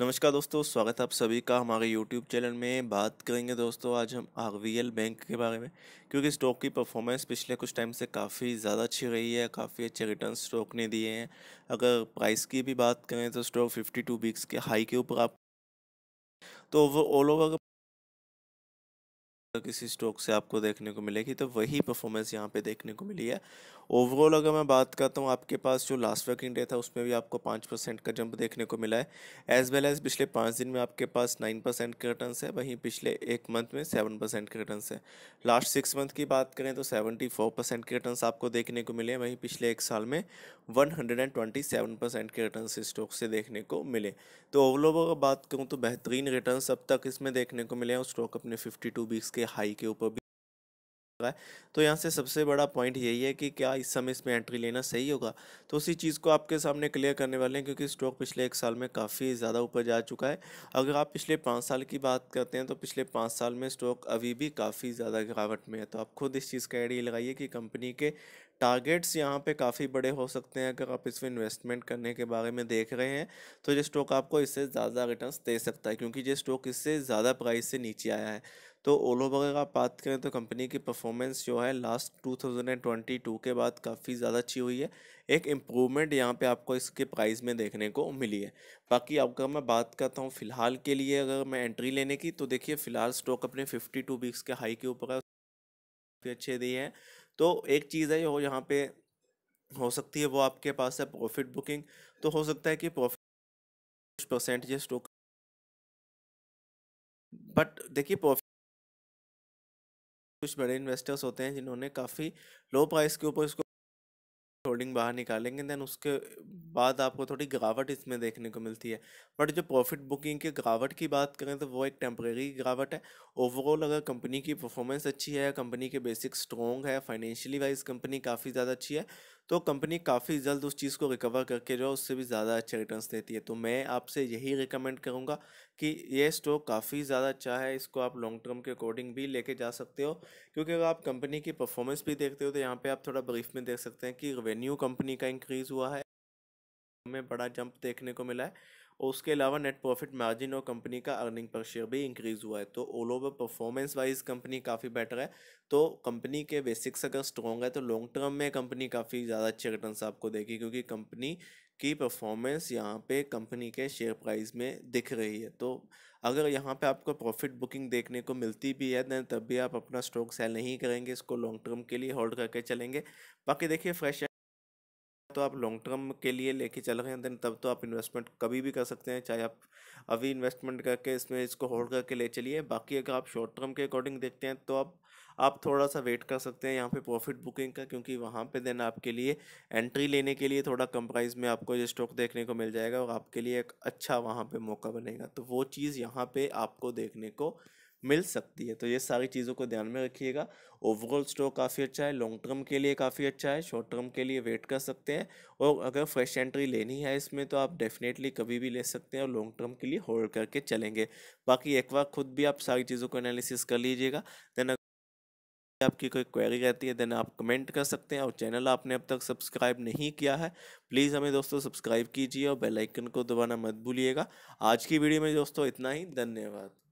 नमस्कार दोस्तों स्वागत है आप सभी का हमारे यूट्यूब चैनल में बात करेंगे दोस्तों आज हम आर बैंक के बारे में क्योंकि स्टॉक की परफॉर्मेंस पिछले कुछ टाइम से काफ़ी ज़्यादा अच्छी रही है काफ़ी अच्छे रिटर्न स्टॉक ने दिए हैं अगर प्राइस की भी बात करें तो स्टॉक 52 वीक्स के हाई के ऊपर आप तो वो ओलोवर किसी स्टॉक से आपको देखने को मिलेगी तो वही परफॉर्मेंस यहाँ पे देखने को मिली है ओवरऑल अगर मैं बात करता हूँ आपके पास जो लास्ट वर्किंग डे था उसमें भी आपको पाँच परसेंट का जंप देखने को मिला है एज वेल एज पिछले पाँच दिन में आपके पास नाइन परसेंट के रिटर्न है वहीं पिछले एक मंथ में सेवन परसेंट के रिटर्न है लास्ट सिक्स मंथ की बात करें तो सेवेंटी फोर परसेंट के रिटर्न आपको देखने को मिले वहीं पिछले एक साल में one hundred and twenty seven percent के रिटर्न स्टॉक से देखने को मिले तो ओवरऑल अगर बात करूँ तो बेहतरीन रिटर्न अब तक इसमें देखने को मिले और स्टॉक अपने फिफ्टी टू वीक्स के के हाई के ऊपर भी है तो यहाँ से सबसे बड़ा पॉइंट यही है कि क्या इस समय इसमें एंट्री लेना सही होगा तो उसी चीज़ को आपके सामने क्लियर करने वाले हैं क्योंकि स्टॉक पिछले एक साल में काफ़ी ज़्यादा ऊपर जा चुका है अगर आप पिछले पाँच साल की बात करते हैं तो पिछले पाँच साल में स्टॉक अभी भी काफ़ी ज़्यादा गिरावट में है तो आप खुद इस चीज़ का आइडिया लगाइए कि कंपनी के टारगेट्स यहाँ पे काफ़ी बड़े हो सकते हैं अगर आप इसमें इन्वेस्टमेंट करने के बारे में देख रहे हैं तो ये स्टॉक आपको इससे ज़्यादा रिटर्न्स दे सकता है क्योंकि ये स्टॉक इससे ज़्यादा प्राइस से नीचे आया है तो ओलो वगैरह आप बात करें तो कंपनी की परफॉर्मेंस जो है last two thousand and twenty two के बाद काफ़ी ज़्यादा अच्छी हुई है एक इम्प्रूवमेंट यहाँ पे आपको इसके प्राइस में देखने को मिली है बाकी अगर मैं बात करता हूँ फ़िलहाल के लिए अगर मैं एंट्री लेने की तो देखिए फ़िलहाल स्टॉक अपने फिफ्टी टू वीक्स के हाई के ऊपर है अच्छे दिए हैं तो एक चीज़ है जो यहाँ पर हो सकती है वो आपके पास है प्रॉफिट बुकिंग तो हो सकता है कि प्रॉफिट परसेंट ये स्टॉक बट देखिए प्रॉफिट कुछ बड़े इन्वेस्टर्स होते हैं जिन्होंने काफ़ी लो प्राइस के ऊपर उसको होल्डिंग बाहर निकालेंगे देन उसके बाद आपको थोड़ी गिरावट इसमें देखने को मिलती है बट जो प्रॉफिट बुकिंग के गिरावट की बात करें तो वो एक टेम्प्रेरी गिरावट है ओवरऑल अगर कंपनी की परफॉर्मेंस अच्छी है कंपनी के बेसिक स्ट्रॉन्ग है फाइनेंशियली वाइज कंपनी काफ़ी ज़्यादा अच्छी है तो कंपनी काफ़ी जल्द उस चीज़ को रिकवर करके जो उससे भी ज़्यादा अच्छे रिटर्न्स देती है तो मैं आपसे यही रिकमेंड करूँगा कि ये स्टॉक काफ़ी ज़्यादा अच्छा है इसको आप लॉन्ग टर्म के अकॉर्डिंग भी लेके जा सकते हो क्योंकि अगर आप कंपनी की परफॉर्मेंस भी देखते हो तो यहाँ पे आप थोड़ा ब्रीफ में देख सकते हैं कि रेवेन्यू कंपनी का इंक्रीज़ हुआ है में बड़ा जंप देखने को मिला है और उसके अलावा नेट प्रॉफिट मार्जिन और कंपनी का अर्निंग पर शेयर भी इंक्रीज़ हुआ है तो all over performance wise company काफ़ी बेटर है तो कंपनी के बेसिक्स अगर स्ट्रॉन्ग है तो लॉन्ग टर्म में कंपनी काफ़ी ज़्यादा अच्छे रिटर्न आपको देगी क्योंकि कंपनी की परफॉर्मेंस यहाँ पे कंपनी के शेयर प्राइस में दिख रही है तो अगर यहाँ पे आपको प्रॉफिट बुकिंग देखने को मिलती भी है देन तब भी आप अपना स्टॉक सेल नहीं करेंगे इसको लॉन्ग टर्म के लिए होल्ड करके चलेंगे बाकी देखिए फ्रेश तो आप लॉन्ग टर्म के लिए लेके चल रहे हैं देन तब तो आप इन्वेस्टमेंट कभी भी कर सकते हैं चाहे आप अभी इन्वेस्टमेंट करके इसमें इसको होल्ड करके ले चलिए बाकी अगर आप शॉर्ट टर्म के अकॉर्डिंग देखते हैं तो आप आप थोड़ा सा वेट कर सकते हैं यहाँ पे प्रॉफिट बुकिंग का क्योंकि वहाँ पे देन आपके लिए एंट्री लेने के लिए थोड़ा कम प्राइस में आपको ये स्टॉक देखने को मिल जाएगा और आपके लिए एक अच्छा वहाँ पे मौका बनेगा तो वो चीज़ यहाँ पे आपको देखने को मिल सकती है तो ये सारी चीज़ों को ध्यान में रखिएगा ओवरऑल स्टॉक काफ़ी अच्छा है लॉन्ग टर्म के लिए काफ़ी अच्छा है शॉर्ट टर्म के लिए वेट कर सकते हैं और अगर फ्रेश एंट्री लेनी है इसमें तो आप डेफिनेटली कभी भी ले सकते हैं और लॉन्ग टर्म के लिए होल्ड करके चलेंगे बाकी एक बार खुद भी आप सारी चीज़ों को एनालिसिस कर लीजिएगा देन आपकी कोई क्वेरी रहती है देन आप कमेंट कर सकते हैं और चैनल आपने अब तक सब्सक्राइब नहीं किया है प्लीज़ हमें दोस्तों सब्सक्राइब कीजिए और बेल आइकन को दबाना मत भूलिएगा आज की वीडियो में दोस्तों इतना ही धन्यवाद